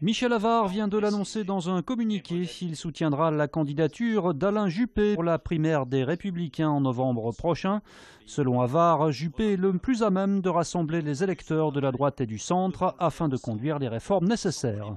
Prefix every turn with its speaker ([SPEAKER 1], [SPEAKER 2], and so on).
[SPEAKER 1] Michel Avard vient de l'annoncer dans un communiqué. Il soutiendra la candidature d'Alain Juppé pour la primaire des Républicains en novembre prochain. Selon Avard, Juppé est le plus à même de rassembler les électeurs de la droite et du centre afin de conduire les réformes nécessaires.